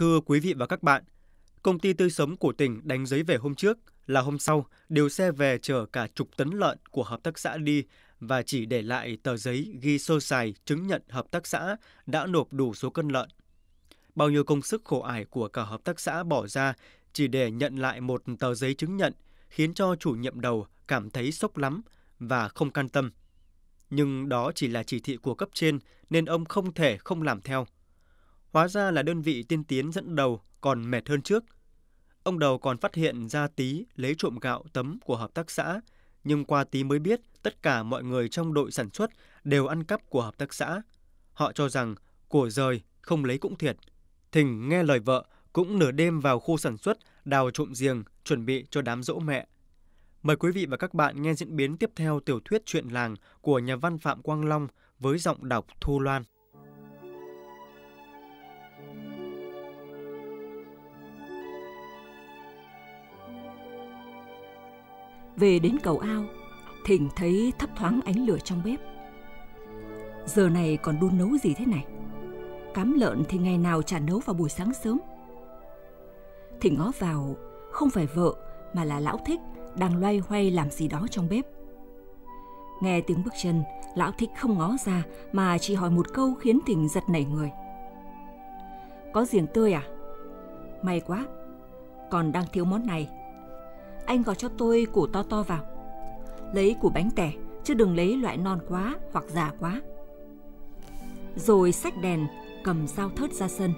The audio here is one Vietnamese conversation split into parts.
Thưa quý vị và các bạn, công ty tươi sống của tỉnh đánh giấy về hôm trước là hôm sau điều xe về chở cả chục tấn lợn của hợp tác xã đi và chỉ để lại tờ giấy ghi sơ sài chứng nhận hợp tác xã đã nộp đủ số cân lợn. Bao nhiêu công sức khổ ải của cả hợp tác xã bỏ ra chỉ để nhận lại một tờ giấy chứng nhận khiến cho chủ nhiệm đầu cảm thấy sốc lắm và không can tâm. Nhưng đó chỉ là chỉ thị của cấp trên nên ông không thể không làm theo. Hóa ra là đơn vị tiên tiến dẫn đầu còn mệt hơn trước. Ông đầu còn phát hiện ra tí lấy trộm gạo tấm của hợp tác xã, nhưng qua tí mới biết tất cả mọi người trong đội sản xuất đều ăn cắp của hợp tác xã. Họ cho rằng của rời không lấy cũng thiệt. Thình nghe lời vợ cũng nửa đêm vào khu sản xuất đào trộm giềng chuẩn bị cho đám dỗ mẹ. Mời quý vị và các bạn nghe diễn biến tiếp theo tiểu thuyết chuyện làng của nhà văn Phạm Quang Long với giọng đọc Thu Loan. về đến cầu ao thỉnh thấy thấp thoáng ánh lửa trong bếp giờ này còn đun nấu gì thế này cám lợn thì ngày nào chả nấu vào buổi sáng sớm thỉnh ngó vào không phải vợ mà là lão thích đang loay hoay làm gì đó trong bếp nghe tiếng bước chân lão thích không ngó ra mà chỉ hỏi một câu khiến thỉnh giật nảy người có giềng tươi à may quá còn đang thiếu món này anh gọi cho tôi củ to to vào. Lấy củ bánh tẻ, chứ đừng lấy loại non quá hoặc già quá. Rồi sách đèn, cầm dao thớt ra sân.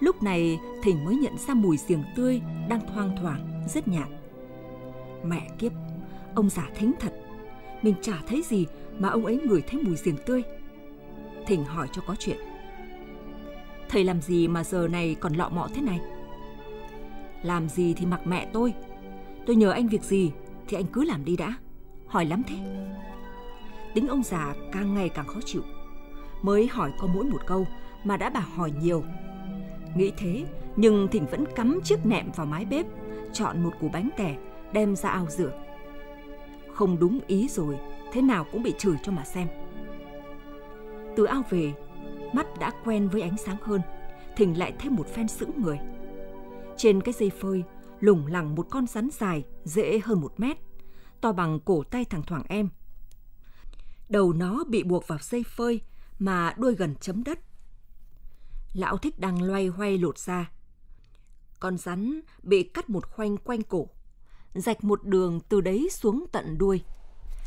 Lúc này Thỉnh mới nhận ra mùi giềng tươi đang thoang thoảng, rất nhạt. Mẹ kiếp, ông giả thính thật. Mình chả thấy gì mà ông ấy ngửi thấy mùi giềng tươi. Thỉnh hỏi cho có chuyện. Thầy làm gì mà giờ này còn lọ mọ thế này? Làm gì thì mặc mẹ tôi, Tôi nhờ anh việc gì thì anh cứ làm đi đã. Hỏi lắm thế. Tính ông già càng ngày càng khó chịu. Mới hỏi có mỗi một câu mà đã bà hỏi nhiều. Nghĩ thế nhưng Thỉnh vẫn cắm chiếc nệm vào mái bếp, chọn một củ bánh tẻ, đem ra ao rửa. Không đúng ý rồi, thế nào cũng bị chửi cho mà xem. Từ ao về, mắt đã quen với ánh sáng hơn, Thỉnh lại thêm một phen sững người. Trên cái dây phơi, lủng lẳng một con rắn dài, dễ hơn một mét, to bằng cổ tay thằng Thoảng em. Đầu nó bị buộc vào dây phơi mà đuôi gần chấm đất. Lão thích đang loay hoay lột ra. Con rắn bị cắt một khoanh quanh cổ, rạch một đường từ đấy xuống tận đuôi.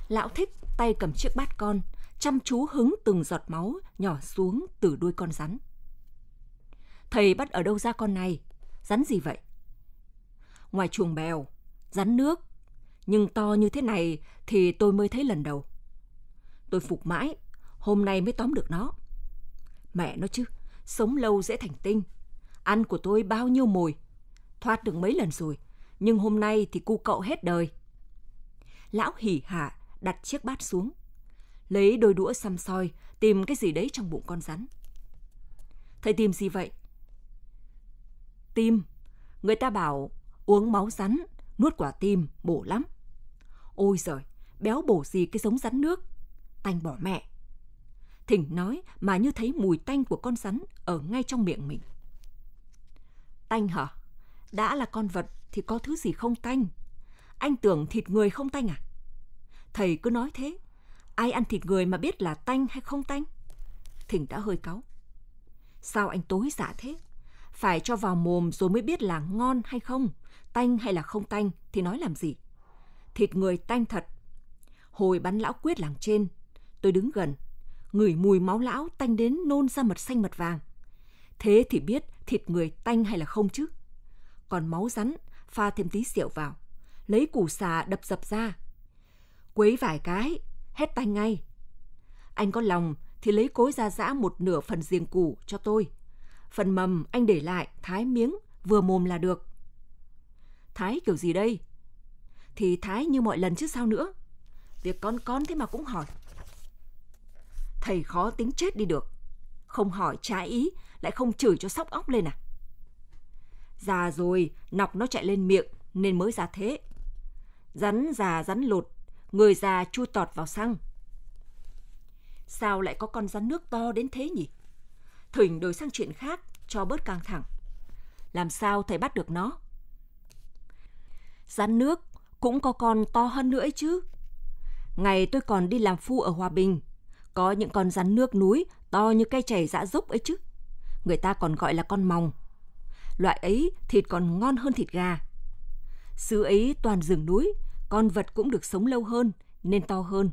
Lão thích tay cầm chiếc bát con, chăm chú hứng từng giọt máu nhỏ xuống từ đuôi con rắn. Thầy bắt ở đâu ra con này? Rắn gì vậy? ngoài chuồng bèo, rắn nước, nhưng to như thế này thì tôi mới thấy lần đầu. Tôi phục mãi, hôm nay mới tóm được nó. Mẹ nó chứ, sống lâu dễ thành tinh. Ăn của tôi bao nhiêu mồi, thoát được mấy lần rồi, nhưng hôm nay thì cu cậu hết đời. Lão hỉ hả đặt chiếc bát xuống, lấy đôi đũa xăm soi tìm cái gì đấy trong bụng con rắn. Thầy tìm gì vậy? Tim, người ta bảo uống máu rắn, nuốt quả tim, bổ lắm. Ôi giời, béo bổ gì cái giống rắn nước. Tanh bỏ mẹ. Thỉnh nói mà như thấy mùi tanh của con rắn ở ngay trong miệng mình. Tanh hả? Đã là con vật thì có thứ gì không tanh? Anh tưởng thịt người không tanh à? Thầy cứ nói thế. Ai ăn thịt người mà biết là tanh hay không tanh? Thỉnh đã hơi cáu. Sao anh tối giả dạ thế? phải cho vào mồm rồi mới biết là ngon hay không, tanh hay là không tanh thì nói làm gì. Thịt người tanh thật. Hồi bắn lão quyết làng trên, tôi đứng gần, ngửi mùi máu lão tanh đến nôn ra mật xanh mật vàng. Thế thì biết thịt người tanh hay là không chứ. Còn máu rắn, pha thêm tí rượu vào, lấy củ xà đập dập ra. Quấy vài cái, hết tanh ngay. Anh có lòng thì lấy cối ra dã một nửa phần riêng củ cho tôi, phần mầm anh để lại thái miếng, vừa mồm là được. Thái kiểu gì đây? Thì thái như mọi lần chứ sao nữa. Việc con con thế mà cũng hỏi. Thầy khó tính chết đi được. Không hỏi trái ý, lại không chửi cho sóc óc lên à? Già rồi, nọc nó chạy lên miệng nên mới ra thế. Rắn già rắn lột, người già chua tọt vào xăng. Sao lại có con rắn nước to đến thế nhỉ? Thỉnh đổi sang chuyện khác cho bớt căng thẳng. Làm sao thầy bắt được nó? Rắn nước cũng có con to hơn nữa ấy chứ. Ngày tôi còn đi làm phu ở Hòa Bình, có những con rắn nước núi to như cây chảy dã dốc ấy chứ. Người ta còn gọi là con mòng. Loại ấy thịt còn ngon hơn thịt gà. Xứ ấy toàn rừng núi, con vật cũng được sống lâu hơn nên to hơn.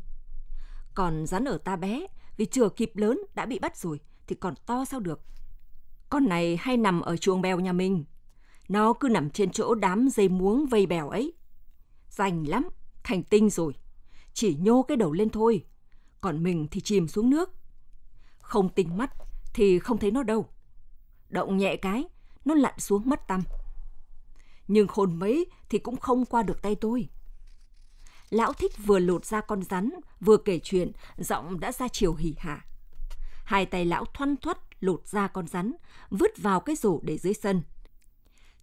Còn rắn ở ta bé, vì chưa kịp lớn đã bị bắt rồi, thì còn to sao được. Con này hay nằm ở chuồng bèo nhà mình. Nó cứ nằm trên chỗ đám dây muống vây bèo ấy. Rành lắm, thành tinh rồi. Chỉ nhô cái đầu lên thôi. Còn mình thì chìm xuống nước. Không tinh mắt thì không thấy nó đâu. Động nhẹ cái, nó lặn xuống mất tăm. Nhưng khôn mấy thì cũng không qua được tay tôi. Lão thích vừa lột ra con rắn, vừa kể chuyện, giọng đã ra chiều hỉ hả hai tay lão thoăn thoắt lột ra con rắn, vứt vào cái rổ để dưới sân.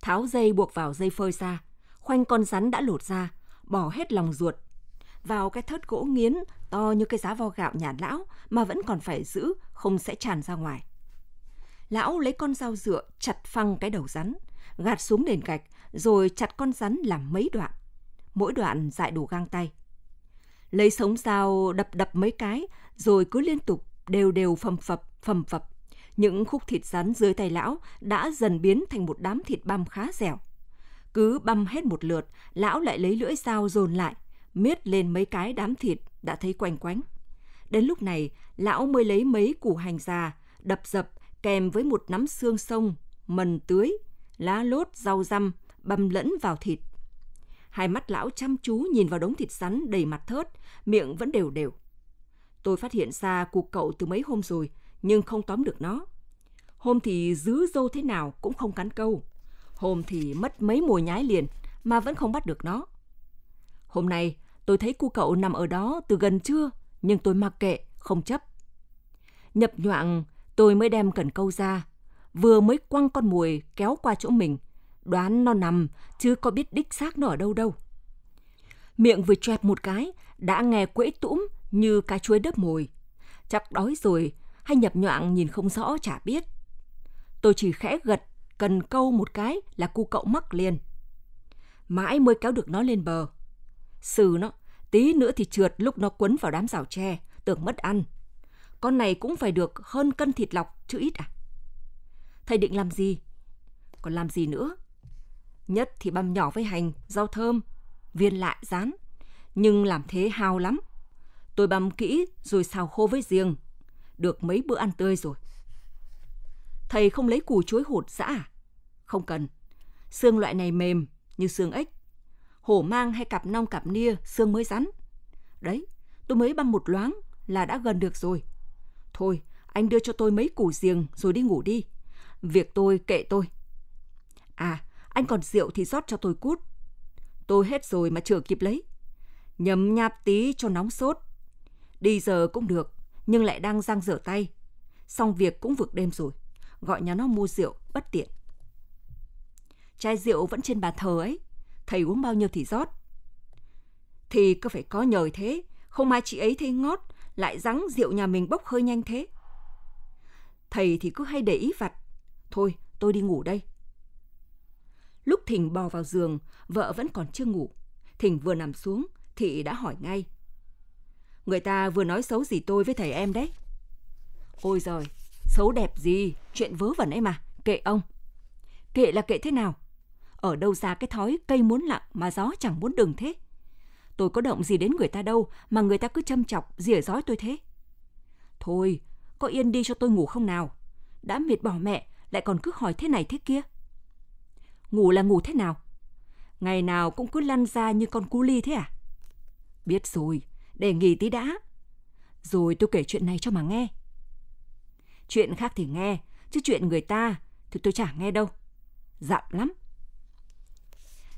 Tháo dây buộc vào dây phơi ra, khoanh con rắn đã lột ra, bỏ hết lòng ruột. Vào cái thớt gỗ nghiến to như cái giá vo gạo nhà lão mà vẫn còn phải giữ, không sẽ tràn ra ngoài. Lão lấy con dao dựa chặt phăng cái đầu rắn, gạt xuống nền gạch rồi chặt con rắn làm mấy đoạn. Mỗi đoạn dại đủ gang tay. Lấy sống dao đập đập mấy cái rồi cứ liên tục đều đều phầm phập, phầm phập. Những khúc thịt rắn dưới tay lão đã dần biến thành một đám thịt băm khá dẻo. Cứ băm hết một lượt, lão lại lấy lưỡi dao dồn lại, miết lên mấy cái đám thịt đã thấy quanh quánh. Đến lúc này, lão mới lấy mấy củ hành già, đập dập kèm với một nắm xương sông, mần tưới, lá lốt, rau răm, băm lẫn vào thịt. Hai mắt lão chăm chú nhìn vào đống thịt rắn đầy mặt thớt, miệng vẫn đều đều. Tôi phát hiện ra cuộc cậu từ mấy hôm rồi, nhưng không tóm được nó. Hôm thì dứ dâu thế nào cũng không cắn câu. Hôm thì mất mấy mùa nhái liền mà vẫn không bắt được nó. Hôm nay tôi thấy cu cậu nằm ở đó từ gần trưa, nhưng tôi mặc kệ, không chấp. Nhập nhoạng, tôi mới đem cần câu ra, vừa mới quăng con mồi kéo qua chỗ mình, đoán nó nằm chứ có biết đích xác nó ở đâu đâu. Miệng vừa chẹp một cái, đã nghe quẫy tũm như cá chuối đớp mồi. Chắc đói rồi hay nhập nhoạng nhìn không rõ chả biết. Tôi chỉ khẽ gật, cần câu một cái là cu cậu mắc liền. Mãi mới kéo được nó lên bờ. Sừ nó, tí nữa thì trượt lúc nó quấn vào đám rào tre, tưởng mất ăn. Con này cũng phải được hơn cân thịt lọc chứ ít à? Thầy định làm gì? Còn làm gì nữa? Nhất thì băm nhỏ với hành, rau thơm, viên lại rán. Nhưng làm thế hao lắm. Tôi băm kỹ rồi xào khô với riêng. Được mấy bữa ăn tươi rồi. Thầy không lấy củ chuối hột dã à? Không cần. Xương loại này mềm như xương ếch. Hổ mang hay cặp nong cặp nia xương mới rắn. Đấy, tôi mới băm một loáng là đã gần được rồi. Thôi, anh đưa cho tôi mấy củ giềng rồi đi ngủ đi. Việc tôi kệ tôi. À, anh còn rượu thì rót cho tôi cút. Tôi hết rồi mà chưa kịp lấy. Nhấm nháp tí cho nóng sốt. Đi giờ cũng được, nhưng lại đang giang dở tay. Xong việc cũng vượt đêm rồi, gọi nhà nó mua rượu, bất tiện. Chai rượu vẫn trên bàn thờ ấy, thầy uống bao nhiêu thì rót. Thì có phải có nhờ thế, không ai chị ấy thấy ngót, lại rắn rượu nhà mình bốc hơi nhanh thế. Thầy thì cứ hay để ý vặt. Thôi, tôi đi ngủ đây. Lúc Thỉnh bò vào giường, vợ vẫn còn chưa ngủ. Thỉnh vừa nằm xuống, Thị đã hỏi ngay – Người ta vừa nói xấu gì tôi với thầy em đấy. Ôi giời, xấu đẹp gì, chuyện vớ vẩn ấy mà, kệ ông. Kệ là kệ thế nào? Ở đâu ra cái thói cây muốn lặng mà gió chẳng muốn đừng thế? Tôi có động gì đến người ta đâu mà người ta cứ châm chọc, rỉa rói tôi thế. Thôi, có yên đi cho tôi ngủ không nào? Đã mệt bỏ mẹ, lại còn cứ hỏi thế này thế kia. Ngủ là ngủ thế nào? Ngày nào cũng cứ lăn ra như con cú ly thế à? Biết rồi, để nghỉ tí đã. Rồi tôi kể chuyện này cho mà nghe. Chuyện khác thì nghe, chứ chuyện người ta thì tôi chả nghe đâu. Dặm lắm.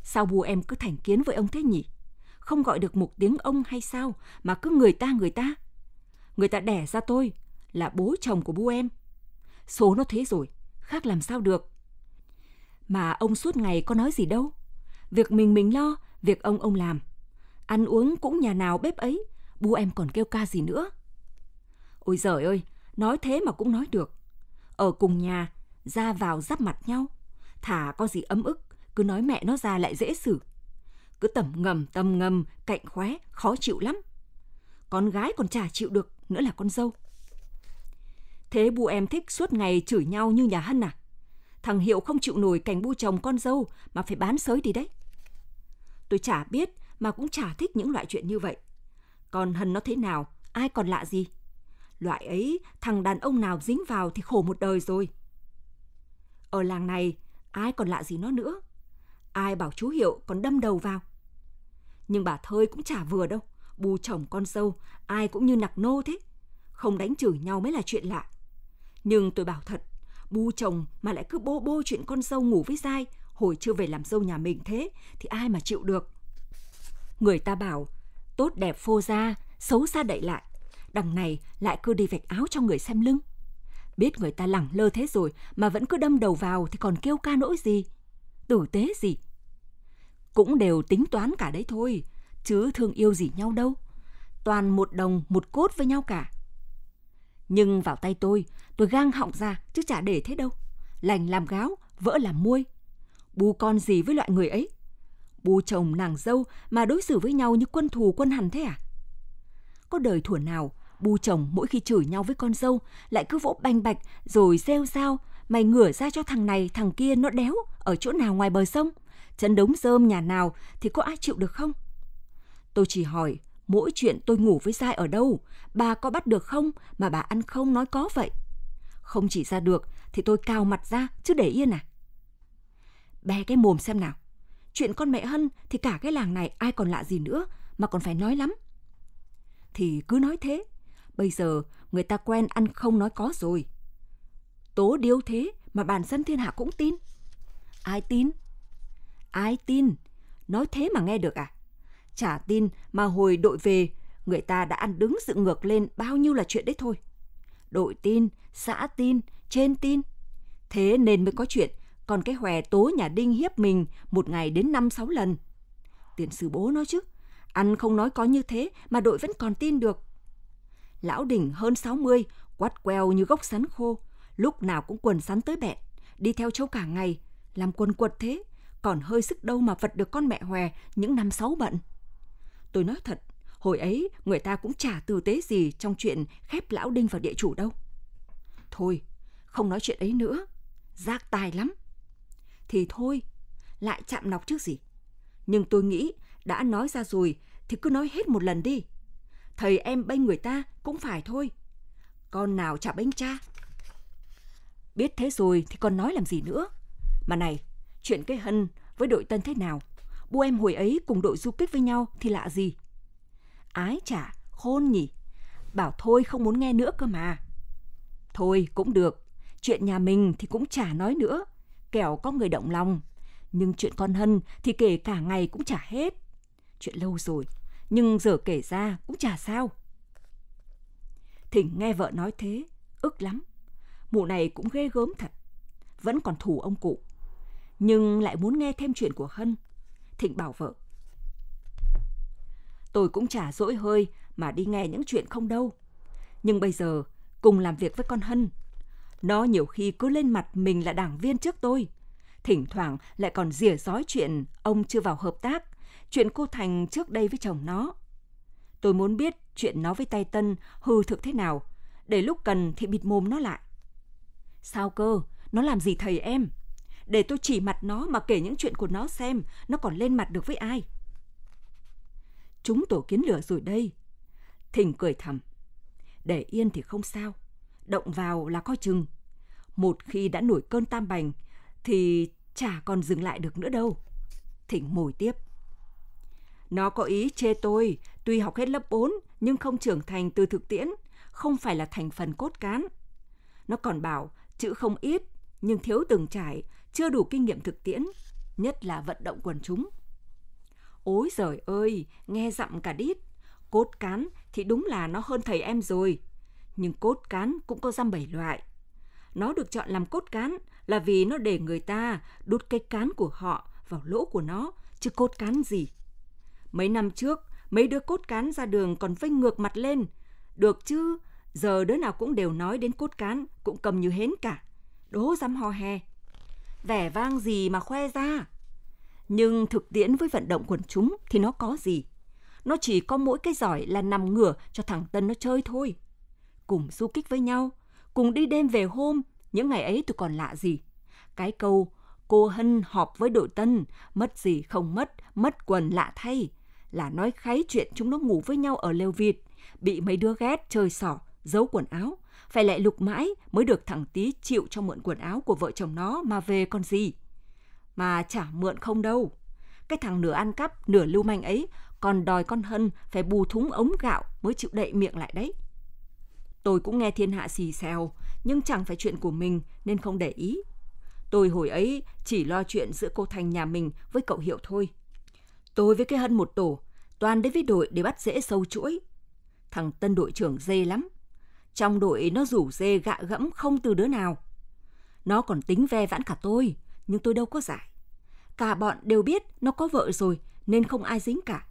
Sao bố em cứ thành kiến với ông thế nhỉ? Không gọi được một tiếng ông hay sao mà cứ người ta người ta. Người ta đẻ ra tôi là bố chồng của bu em. Số nó thế rồi, khác làm sao được. Mà ông suốt ngày có nói gì đâu. Việc mình mình lo, việc ông ông làm. Ăn uống cũng nhà nào bếp ấy, bu em còn kêu ca gì nữa. Ôi giời ơi, nói thế mà cũng nói được. Ở cùng nhà, ra vào giáp mặt nhau. Thả có gì ấm ức, cứ nói mẹ nó ra lại dễ xử. Cứ tẩm ngầm tầm ngầm, cạnh khóe, khó chịu lắm. Con gái còn chả chịu được, nữa là con dâu. Thế bu em thích suốt ngày chửi nhau như nhà Hân à? Thằng Hiệu không chịu nổi cảnh bu chồng con dâu mà phải bán sới đi đấy. Tôi chả biết mà cũng chả thích những loại chuyện như vậy. Còn Hân nó thế nào, ai còn lạ gì? Loại ấy, thằng đàn ông nào dính vào thì khổ một đời rồi. Ở làng này, ai còn lạ gì nó nữa? Ai bảo chú Hiệu còn đâm đầu vào? Nhưng bà Thơi cũng chả vừa đâu, bù chồng con dâu, ai cũng như nặc nô thế. Không đánh chửi nhau mới là chuyện lạ. Nhưng tôi bảo thật, bu chồng mà lại cứ bô bô chuyện con dâu ngủ với dai, hồi chưa về làm dâu nhà mình thế, thì ai mà chịu được. Người ta bảo, tốt đẹp phô ra, xấu xa đậy lại. Đằng này lại cứ đi vạch áo cho người xem lưng. Biết người ta lẳng lơ thế rồi mà vẫn cứ đâm đầu vào thì còn kêu ca nỗi gì? Tử tế gì? Cũng đều tính toán cả đấy thôi, chứ thương yêu gì nhau đâu. Toàn một đồng một cốt với nhau cả. Nhưng vào tay tôi, tôi gang họng ra chứ chả để thế đâu. Lành làm gáo, vỡ làm muôi. Bù con gì với loại người ấy? bố chồng nàng dâu mà đối xử với nhau như quân thù quân hằn thế à? Có đời thuở nào, bu chồng mỗi khi chửi nhau với con dâu lại cứ vỗ banh bạch rồi rêu rao mày ngửa ra cho thằng này thằng kia nó đéo ở chỗ nào ngoài bờ sông chân đống rơm nhà nào thì có ai chịu được không tôi chỉ hỏi mỗi chuyện tôi ngủ với dai ở đâu bà có bắt được không mà bà ăn không nói có vậy không chỉ ra được thì tôi cao mặt ra chứ để yên à bé cái mồm xem nào Chuyện con mẹ Hân thì cả cái làng này ai còn lạ gì nữa mà còn phải nói lắm. Thì cứ nói thế, bây giờ người ta quen ăn không nói có rồi. Tố điêu thế mà bản dân thiên hạ cũng tin. Ai tin? Ai tin? Nói thế mà nghe được à? Chả tin mà hồi đội về, người ta đã ăn đứng dựng ngược lên bao nhiêu là chuyện đấy thôi. Đội tin, xã tin, trên tin. Thế nên mới có chuyện còn cái hòe tố nhà Đinh hiếp mình một ngày đến năm sáu lần. Tiền sư bố nói chứ, ăn không nói có như thế mà đội vẫn còn tin được. Lão đỉnh hơn 60, quát queo như gốc sắn khô, lúc nào cũng quần sắn tới bẹn, đi theo châu cả ngày, làm quần quật thế, còn hơi sức đâu mà vật được con mẹ hòe những năm sáu bận. Tôi nói thật, hồi ấy người ta cũng chả tử tế gì trong chuyện khép lão đinh vào địa chủ đâu. Thôi, không nói chuyện ấy nữa, giác tài lắm thì thôi, lại chạm nọc trước gì. Nhưng tôi nghĩ đã nói ra rồi thì cứ nói hết một lần đi. Thầy em bênh người ta cũng phải thôi. Con nào chả bênh cha. Biết thế rồi thì con nói làm gì nữa. Mà này, chuyện cái Hân với đội Tân thế nào? Bu em hồi ấy cùng đội du kích với nhau thì lạ gì? Ái chả, khôn nhỉ. Bảo thôi không muốn nghe nữa cơ mà. Thôi cũng được, chuyện nhà mình thì cũng chả nói nữa kẻo có người động lòng. Nhưng chuyện con Hân thì kể cả ngày cũng chả hết. Chuyện lâu rồi, nhưng giờ kể ra cũng chả sao. Thỉnh nghe vợ nói thế, ức lắm. Mụ này cũng ghê gớm thật, vẫn còn thù ông cụ. Nhưng lại muốn nghe thêm chuyện của Hân. Thịnh bảo vợ. Tôi cũng chả dỗi hơi mà đi nghe những chuyện không đâu. Nhưng bây giờ, cùng làm việc với con Hân nó nhiều khi cứ lên mặt mình là đảng viên trước tôi. Thỉnh thoảng lại còn rỉa rói chuyện ông chưa vào hợp tác, chuyện cô Thành trước đây với chồng nó. Tôi muốn biết chuyện nó với tay Tân hư thực thế nào, để lúc cần thì bịt mồm nó lại. Sao cơ, nó làm gì thầy em? Để tôi chỉ mặt nó mà kể những chuyện của nó xem nó còn lên mặt được với ai. Chúng tổ kiến lửa rồi đây. Thỉnh cười thầm. Để yên thì không sao động vào là coi chừng. Một khi đã nổi cơn tam bành thì chả còn dừng lại được nữa đâu. Thỉnh mồi tiếp. Nó có ý chê tôi, tuy học hết lớp 4 nhưng không trưởng thành từ thực tiễn, không phải là thành phần cốt cán. Nó còn bảo chữ không ít nhưng thiếu từng trải, chưa đủ kinh nghiệm thực tiễn, nhất là vận động quần chúng. Ôi giời ơi, nghe dặm cả đít, cốt cán thì đúng là nó hơn thầy em rồi, nhưng cốt cán cũng có răm bảy loại. Nó được chọn làm cốt cán là vì nó để người ta đút cái cán của họ vào lỗ của nó, chứ cốt cán gì. Mấy năm trước, mấy đứa cốt cán ra đường còn vênh ngược mặt lên. Được chứ, giờ đứa nào cũng đều nói đến cốt cán, cũng cầm như hến cả. Đố dám ho he. Vẻ vang gì mà khoe ra. Nhưng thực tiễn với vận động quần chúng thì nó có gì? Nó chỉ có mỗi cái giỏi là nằm ngửa cho thằng Tân nó chơi thôi cùng du kích với nhau, cùng đi đêm về hôm, những ngày ấy tôi còn lạ gì. Cái câu, cô Hân họp với đội tân, mất gì không mất, mất quần lạ thay, là nói kháy chuyện chúng nó ngủ với nhau ở lều vịt, bị mấy đứa ghét chơi xỏ, giấu quần áo, phải lại lục mãi mới được thằng tí chịu cho mượn quần áo của vợ chồng nó mà về còn gì. Mà chả mượn không đâu. Cái thằng nửa ăn cắp, nửa lưu manh ấy còn đòi con Hân phải bù thúng ống gạo mới chịu đậy miệng lại đấy. Tôi cũng nghe thiên hạ xì xèo, nhưng chẳng phải chuyện của mình nên không để ý. Tôi hồi ấy chỉ lo chuyện giữa cô Thành nhà mình với cậu Hiệu thôi. Tôi với cái Hân một tổ, toàn đến với đội để bắt dễ sâu chuỗi. Thằng Tân đội trưởng dê lắm. Trong đội nó rủ dê gạ gẫm không từ đứa nào. Nó còn tính ve vãn cả tôi, nhưng tôi đâu có giải. Cả bọn đều biết nó có vợ rồi nên không ai dính cả.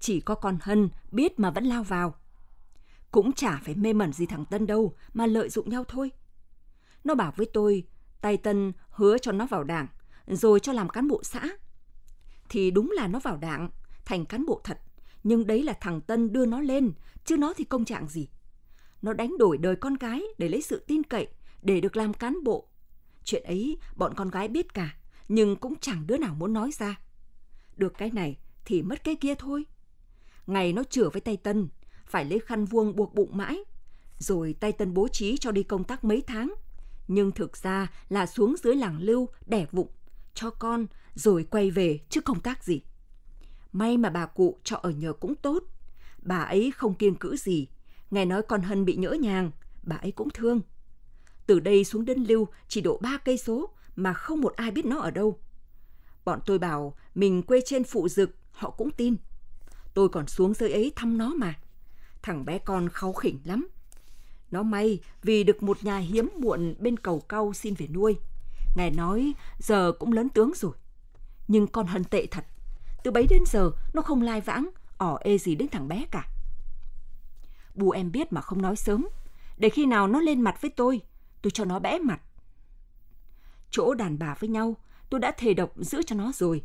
Chỉ có con Hân biết mà vẫn lao vào cũng chả phải mê mẩn gì thằng Tân đâu mà lợi dụng nhau thôi. Nó bảo với tôi, tay Tân hứa cho nó vào đảng, rồi cho làm cán bộ xã. Thì đúng là nó vào đảng, thành cán bộ thật, nhưng đấy là thằng Tân đưa nó lên, chứ nó thì công trạng gì. Nó đánh đổi đời con gái để lấy sự tin cậy, để được làm cán bộ. Chuyện ấy bọn con gái biết cả, nhưng cũng chẳng đứa nào muốn nói ra. Được cái này thì mất cái kia thôi. Ngày nó chửa với tay Tân, phải lấy khăn vuông buộc bụng mãi, rồi tay tân bố trí cho đi công tác mấy tháng. Nhưng thực ra là xuống dưới làng lưu đẻ bụng cho con rồi quay về chứ công tác gì. May mà bà cụ cho ở nhờ cũng tốt. Bà ấy không kiên cữ gì. Nghe nói con Hân bị nhỡ nhàng, bà ấy cũng thương. Từ đây xuống Đơn Lưu chỉ độ ba cây số mà không một ai biết nó ở đâu. Bọn tôi bảo mình quê trên phụ dực, họ cũng tin. Tôi còn xuống dưới ấy thăm nó mà. Thằng bé con kháu khỉnh lắm. Nó may vì được một nhà hiếm muộn bên cầu cau xin về nuôi. Nghe nói giờ cũng lớn tướng rồi. Nhưng con hân tệ thật. Từ bấy đến giờ nó không lai vãng, ỏ ê gì đến thằng bé cả. Bù em biết mà không nói sớm. Để khi nào nó lên mặt với tôi, tôi cho nó bẽ mặt. Chỗ đàn bà với nhau, tôi đã thề độc giữ cho nó rồi.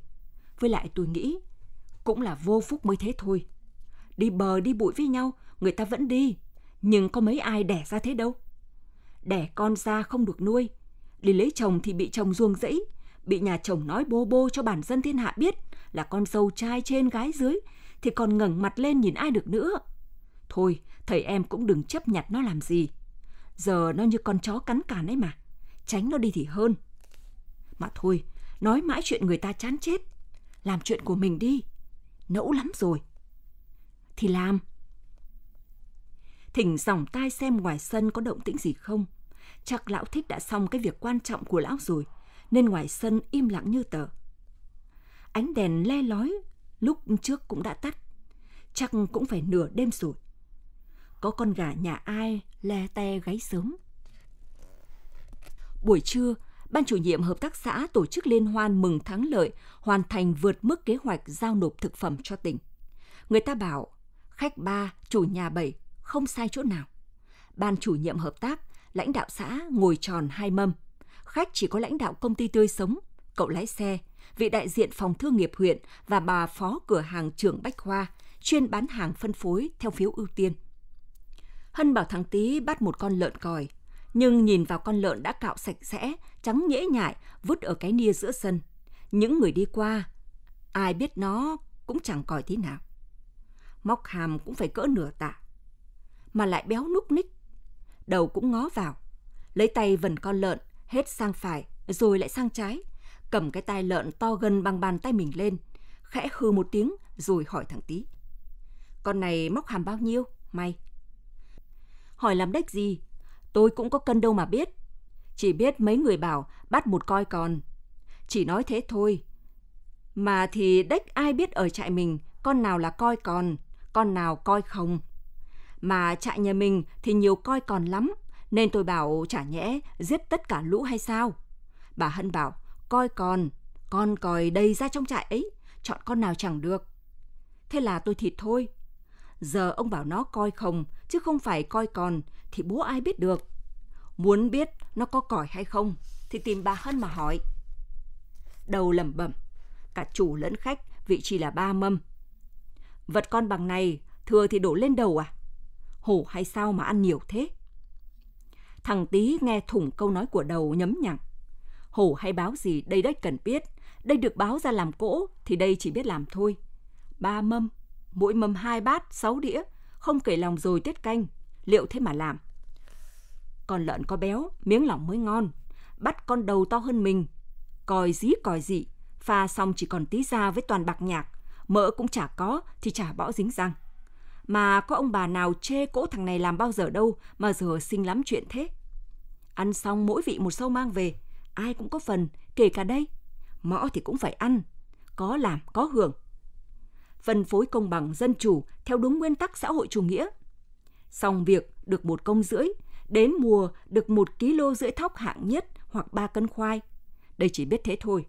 Với lại tôi nghĩ, cũng là vô phúc mới thế thôi. Đi bờ đi bụi với nhau người ta vẫn đi, nhưng có mấy ai đẻ ra thế đâu. Đẻ con ra không được nuôi, đi lấy chồng thì bị chồng ruồng rẫy, bị nhà chồng nói bô bô cho bản dân thiên hạ biết là con dâu trai trên gái dưới, thì còn ngẩng mặt lên nhìn ai được nữa. Thôi, thầy em cũng đừng chấp nhặt nó làm gì. Giờ nó như con chó cắn càn ấy mà, tránh nó đi thì hơn. Mà thôi, nói mãi chuyện người ta chán chết, làm chuyện của mình đi, nẫu lắm rồi. Thì làm, thỉnh dòng tai xem ngoài sân có động tĩnh gì không. Chắc lão thích đã xong cái việc quan trọng của lão rồi, nên ngoài sân im lặng như tờ. Ánh đèn le lói, lúc trước cũng đã tắt. Chắc cũng phải nửa đêm rồi. Có con gà nhà ai le te gáy sớm. Buổi trưa, ban chủ nhiệm hợp tác xã tổ chức liên hoan mừng thắng lợi, hoàn thành vượt mức kế hoạch giao nộp thực phẩm cho tỉnh. Người ta bảo, khách ba, chủ nhà bảy, không sai chỗ nào. Ban chủ nhiệm hợp tác, lãnh đạo xã ngồi tròn hai mâm. Khách chỉ có lãnh đạo công ty tươi sống, cậu lái xe, vị đại diện phòng thương nghiệp huyện và bà phó cửa hàng trưởng Bách Khoa, chuyên bán hàng phân phối theo phiếu ưu tiên. Hân bảo thằng Tý bắt một con lợn còi, nhưng nhìn vào con lợn đã cạo sạch sẽ, trắng nhễ nhại, vứt ở cái nia giữa sân. Những người đi qua, ai biết nó cũng chẳng còi tí nào. Móc hàm cũng phải cỡ nửa tạ mà lại béo núc ních. Đầu cũng ngó vào, lấy tay vần con lợn, hết sang phải, rồi lại sang trái, cầm cái tai lợn to gần bằng bàn tay mình lên, khẽ hư một tiếng rồi hỏi thằng tí. Con này móc hàm bao nhiêu, mày? Hỏi làm đếch gì? Tôi cũng có cân đâu mà biết. Chỉ biết mấy người bảo bắt một coi còn. Chỉ nói thế thôi. Mà thì đếch ai biết ở trại mình con nào là coi còn, con nào coi không mà trại nhà mình thì nhiều coi còn lắm, nên tôi bảo chả nhẽ giết tất cả lũ hay sao? Bà Hân bảo, coi còn, con còi đầy ra trong trại ấy, chọn con nào chẳng được. Thế là tôi thịt thôi. Giờ ông bảo nó coi không, chứ không phải coi còn, thì bố ai biết được. Muốn biết nó có còi hay không, thì tìm bà Hân mà hỏi. Đầu lẩm bẩm, cả chủ lẫn khách, vị trí là ba mâm. Vật con bằng này, thừa thì đổ lên đầu à? hổ hay sao mà ăn nhiều thế? Thằng tí nghe thủng câu nói của đầu nhấm nhặng. Hổ hay báo gì đây đất cần biết. Đây được báo ra làm cỗ thì đây chỉ biết làm thôi. Ba mâm, mỗi mâm hai bát, sáu đĩa, không kể lòng rồi tiết canh. Liệu thế mà làm? Con lợn có béo, miếng lỏng mới ngon. Bắt con đầu to hơn mình. Còi dí còi dị, pha xong chỉ còn tí da với toàn bạc nhạc. Mỡ cũng chả có thì chả bỏ dính răng mà có ông bà nào chê cỗ thằng này làm bao giờ đâu mà giờ xinh lắm chuyện thế. Ăn xong mỗi vị một sâu mang về, ai cũng có phần, kể cả đây. Mõ thì cũng phải ăn, có làm có hưởng. Phân phối công bằng dân chủ theo đúng nguyên tắc xã hội chủ nghĩa. Xong việc được một công rưỡi, đến mùa được một kg rưỡi thóc hạng nhất hoặc ba cân khoai. Đây chỉ biết thế thôi.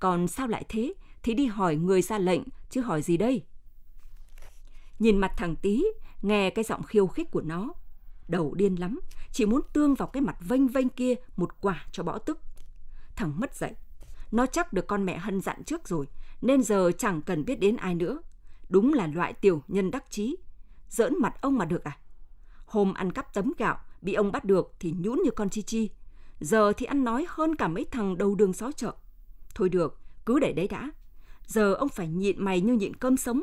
Còn sao lại thế thì đi hỏi người ra lệnh chứ hỏi gì đây? nhìn mặt thằng tí, nghe cái giọng khiêu khích của nó. Đầu điên lắm, chỉ muốn tương vào cái mặt vênh vênh kia một quả cho bõ tức. Thằng mất dậy, nó chắc được con mẹ hân dặn trước rồi, nên giờ chẳng cần biết đến ai nữa. Đúng là loại tiểu nhân đắc chí. Giỡn mặt ông mà được à? Hôm ăn cắp tấm gạo, bị ông bắt được thì nhũn như con chi chi. Giờ thì ăn nói hơn cả mấy thằng đầu đường xó chợ. Thôi được, cứ để đấy đã. Giờ ông phải nhịn mày như nhịn cơm sống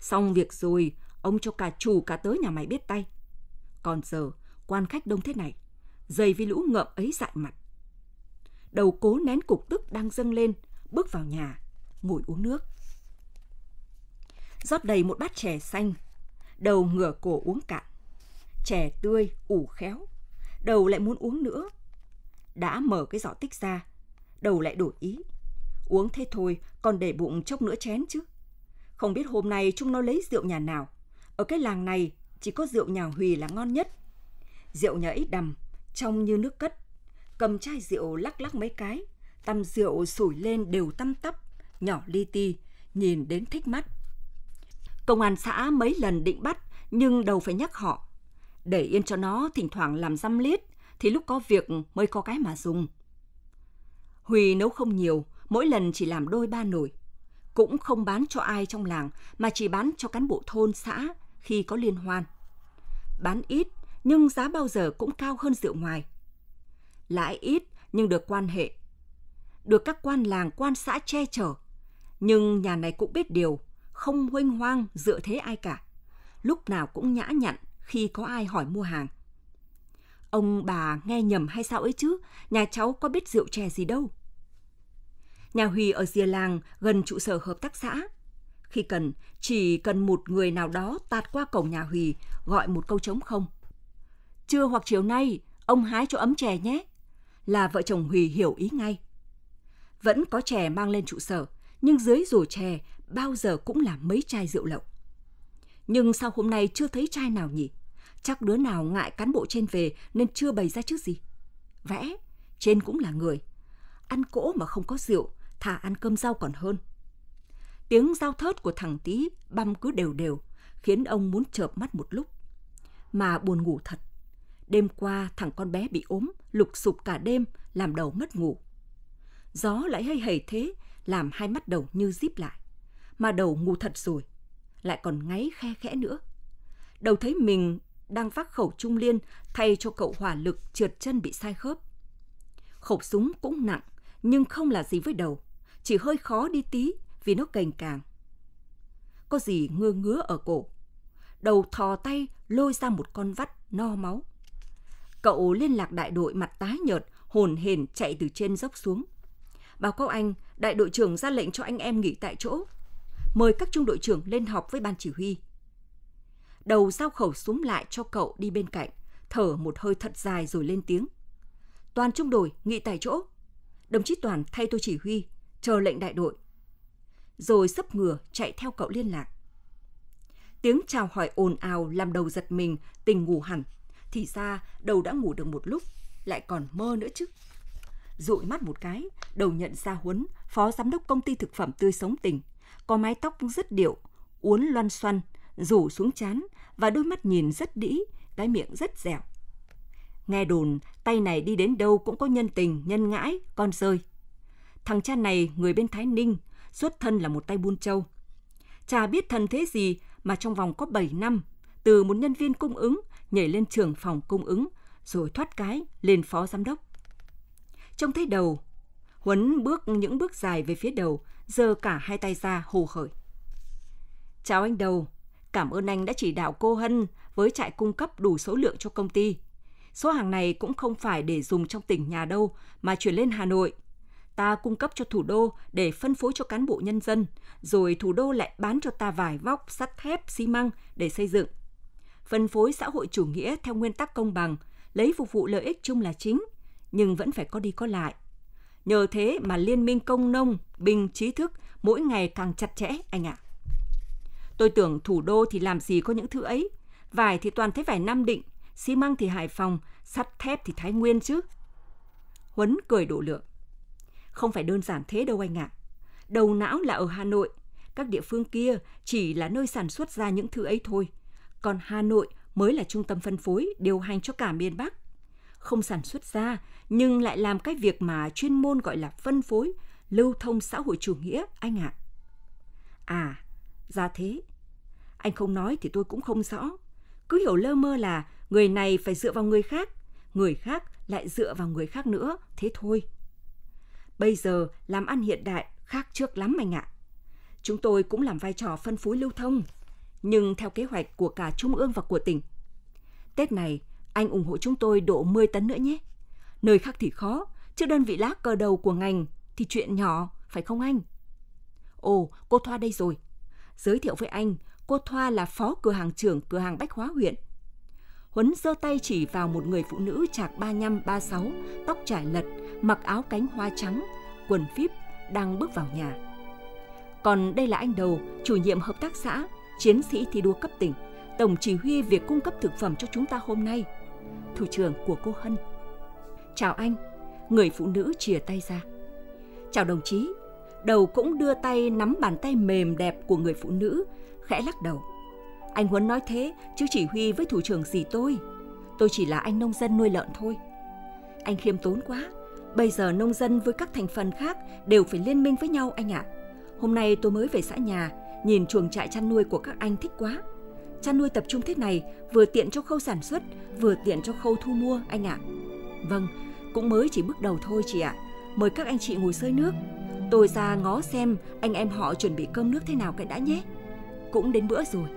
Xong việc rồi, ông cho cả chủ cả tớ nhà mày biết tay. Còn giờ, quan khách đông thế này, dày với lũ ngợm ấy dại mặt. Đầu cố nén cục tức đang dâng lên, bước vào nhà, ngồi uống nước. rót đầy một bát chè xanh, đầu ngửa cổ uống cạn. Chè tươi, ủ khéo, đầu lại muốn uống nữa. Đã mở cái giỏ tích ra, đầu lại đổi ý. Uống thế thôi, còn để bụng chốc nữa chén chứ. Không biết hôm nay chúng nó lấy rượu nhà nào. Ở cái làng này chỉ có rượu nhà Hùy là ngon nhất. Rượu nhà ít đầm, trong như nước cất. Cầm chai rượu lắc lắc mấy cái, tăm rượu sủi lên đều tăm tắp, nhỏ li ti, nhìn đến thích mắt. Công an xã mấy lần định bắt, nhưng đâu phải nhắc họ. Để yên cho nó thỉnh thoảng làm răm liết, thì lúc có việc mới có cái mà dùng. Huy nấu không nhiều, mỗi lần chỉ làm đôi ba nồi cũng không bán cho ai trong làng mà chỉ bán cho cán bộ thôn xã khi có liên hoan. Bán ít nhưng giá bao giờ cũng cao hơn rượu ngoài. Lãi ít nhưng được quan hệ. Được các quan làng quan xã che chở. Nhưng nhà này cũng biết điều, không huênh hoang dựa thế ai cả. Lúc nào cũng nhã nhặn khi có ai hỏi mua hàng. Ông bà nghe nhầm hay sao ấy chứ, nhà cháu có biết rượu chè gì đâu. Nhà Huy ở rìa làng gần trụ sở hợp tác xã. Khi cần, chỉ cần một người nào đó tạt qua cổng nhà Huy gọi một câu trống không. Trưa hoặc chiều nay, ông hái cho ấm chè nhé. Là vợ chồng Huy hiểu ý ngay. Vẫn có chè mang lên trụ sở, nhưng dưới rổ chè bao giờ cũng là mấy chai rượu lậu. Nhưng sao hôm nay chưa thấy chai nào nhỉ? Chắc đứa nào ngại cán bộ trên về nên chưa bày ra chứ gì. Vẽ, trên cũng là người. Ăn cỗ mà không có rượu thà ăn cơm rau còn hơn. Tiếng dao thớt của thằng tí băm cứ đều đều, khiến ông muốn chợp mắt một lúc. Mà buồn ngủ thật. Đêm qua thằng con bé bị ốm, lục sụp cả đêm, làm đầu mất ngủ. Gió lại hay hầy thế, làm hai mắt đầu như díp lại. Mà đầu ngủ thật rồi, lại còn ngáy khe khẽ nữa. Đầu thấy mình đang vác khẩu trung liên thay cho cậu hỏa lực trượt chân bị sai khớp. Khẩu súng cũng nặng, nhưng không là gì với đầu chỉ hơi khó đi tí vì nó cành càng. Có gì ngơ ngứa ở cổ. Đầu thò tay lôi ra một con vắt no máu. Cậu liên lạc đại đội mặt tái nhợt, hồn hển chạy từ trên dốc xuống. Báo cáo anh, đại đội trưởng ra lệnh cho anh em nghỉ tại chỗ. Mời các trung đội trưởng lên họp với ban chỉ huy. Đầu giao khẩu xuống lại cho cậu đi bên cạnh, thở một hơi thật dài rồi lên tiếng. Toàn trung đội, nghỉ tại chỗ. Đồng chí Toàn thay tôi chỉ huy, chờ lệnh đại đội. Rồi sấp ngửa chạy theo cậu liên lạc. Tiếng chào hỏi ồn ào làm đầu giật mình, tình ngủ hẳn. Thì ra đầu đã ngủ được một lúc, lại còn mơ nữa chứ. Rụi mắt một cái, đầu nhận ra Huấn, phó giám đốc công ty thực phẩm tươi sống tỉnh. Có mái tóc rất điệu, uốn loan xoăn, rủ xuống chán và đôi mắt nhìn rất đĩ, cái miệng rất dẻo. Nghe đồn, tay này đi đến đâu cũng có nhân tình, nhân ngãi, con rơi. Thằng cha này người bên Thái Ninh, xuất thân là một tay buôn châu. cha biết thần thế gì mà trong vòng có 7 năm, từ một nhân viên cung ứng nhảy lên trưởng phòng cung ứng, rồi thoát cái lên phó giám đốc. trong thấy đầu, Huấn bước những bước dài về phía đầu, giơ cả hai tay ra hồ khởi. Chào anh đầu, cảm ơn anh đã chỉ đạo cô Hân với trại cung cấp đủ số lượng cho công ty. Số hàng này cũng không phải để dùng trong tỉnh nhà đâu mà chuyển lên Hà Nội ta cung cấp cho thủ đô để phân phối cho cán bộ nhân dân, rồi thủ đô lại bán cho ta vải vóc, sắt thép, xi măng để xây dựng. Phân phối xã hội chủ nghĩa theo nguyên tắc công bằng, lấy phục vụ lợi ích chung là chính, nhưng vẫn phải có đi có lại. Nhờ thế mà Liên minh Công Nông, Bình Trí Thức mỗi ngày càng chặt chẽ, anh ạ. À. Tôi tưởng thủ đô thì làm gì có những thứ ấy. Vải thì toàn thấy vải Nam Định, xi măng thì Hải Phòng, sắt thép thì Thái Nguyên chứ. Huấn cười độ lượng. Không phải đơn giản thế đâu anh ạ. À. Đầu não là ở Hà Nội, các địa phương kia chỉ là nơi sản xuất ra những thứ ấy thôi. Còn Hà Nội mới là trung tâm phân phối điều hành cho cả miền Bắc. Không sản xuất ra, nhưng lại làm cái việc mà chuyên môn gọi là phân phối, lưu thông xã hội chủ nghĩa, anh ạ. À. à, ra thế. Anh không nói thì tôi cũng không rõ. Cứ hiểu lơ mơ là người này phải dựa vào người khác, người khác lại dựa vào người khác nữa, thế thôi. Bây giờ làm ăn hiện đại khác trước lắm anh ạ. Chúng tôi cũng làm vai trò phân phối lưu thông, nhưng theo kế hoạch của cả Trung ương và của tỉnh. Tết này, anh ủng hộ chúng tôi độ 10 tấn nữa nhé. Nơi khác thì khó, chứ đơn vị lá cờ đầu của ngành thì chuyện nhỏ, phải không anh? Ồ, cô Thoa đây rồi. Giới thiệu với anh, cô Thoa là phó cửa hàng trưởng cửa hàng bách hóa huyện. Huấn giơ tay chỉ vào một người phụ nữ chạc 35-36, tóc trải lật, mặc áo cánh hoa trắng, quần phíp, đang bước vào nhà. Còn đây là anh Đầu, chủ nhiệm hợp tác xã, chiến sĩ thi đua cấp tỉnh, tổng chỉ huy việc cung cấp thực phẩm cho chúng ta hôm nay, thủ trưởng của cô Hân. Chào anh, người phụ nữ chìa tay ra. Chào đồng chí, Đầu cũng đưa tay nắm bàn tay mềm đẹp của người phụ nữ, khẽ lắc đầu. Anh Huấn nói thế, chứ chỉ huy với thủ trưởng gì tôi. Tôi chỉ là anh nông dân nuôi lợn thôi. Anh khiêm tốn quá, Bây giờ nông dân với các thành phần khác đều phải liên minh với nhau anh ạ. À. Hôm nay tôi mới về xã nhà, nhìn chuồng trại chăn nuôi của các anh thích quá. Chăn nuôi tập trung thế này vừa tiện cho khâu sản xuất, vừa tiện cho khâu thu mua anh ạ. À. Vâng, cũng mới chỉ bước đầu thôi chị ạ. À. Mời các anh chị ngồi sơi nước. Tôi ra ngó xem anh em họ chuẩn bị cơm nước thế nào cái đã nhé. Cũng đến bữa rồi,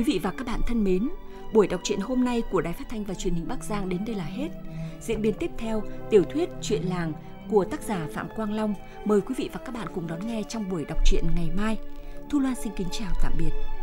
Quý vị và các bạn thân mến, buổi đọc truyện hôm nay của Đài Phát thanh và Truyền hình Bắc Giang đến đây là hết. Diễn biến tiếp theo tiểu thuyết Truyện làng của tác giả Phạm Quang Long mời quý vị và các bạn cùng đón nghe trong buổi đọc truyện ngày mai. Thu Loan xin kính chào tạm biệt.